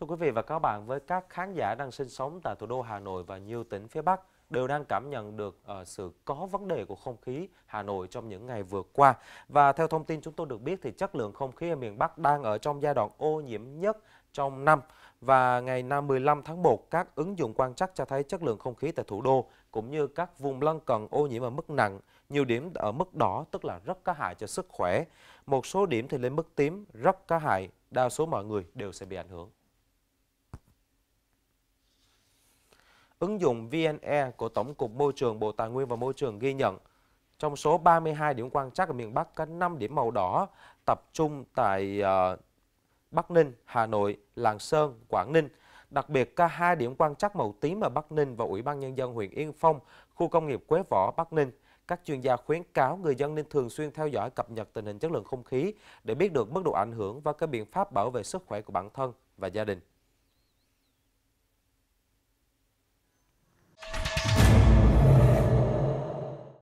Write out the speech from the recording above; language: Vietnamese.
Thưa quý vị và các bạn, với các khán giả đang sinh sống tại thủ đô Hà Nội và nhiều tỉnh phía Bắc đều đang cảm nhận được ờ, sự có vấn đề của không khí Hà Nội trong những ngày vừa qua. Và theo thông tin chúng tôi được biết thì chất lượng không khí ở miền Bắc đang ở trong giai đoạn ô nhiễm nhất trong năm. Và ngày 15 tháng 1, các ứng dụng quan trắc cho thấy chất lượng không khí tại thủ đô cũng như các vùng lân cận ô nhiễm ở mức nặng, nhiều điểm ở mức đỏ tức là rất có hại cho sức khỏe. Một số điểm thì lên mức tím, rất có hại, đa số mọi người đều sẽ bị ảnh hưởng. ứng dụng VNE của Tổng cục Môi trường Bộ Tài nguyên và Môi trường ghi nhận, trong số 32 điểm quan trắc ở miền Bắc có 5 điểm màu đỏ tập trung tại ờ, Bắc Ninh, Hà Nội, Lạng Sơn, Quảng Ninh. Đặc biệt có hai điểm quan trắc màu tím ở Bắc Ninh và Ủy ban Nhân dân huyện Yên Phong, khu công nghiệp Quế Võ, Bắc Ninh. Các chuyên gia khuyến cáo người dân nên thường xuyên theo dõi cập nhật tình hình chất lượng không khí để biết được mức độ ảnh hưởng và các biện pháp bảo vệ sức khỏe của bản thân và gia đình.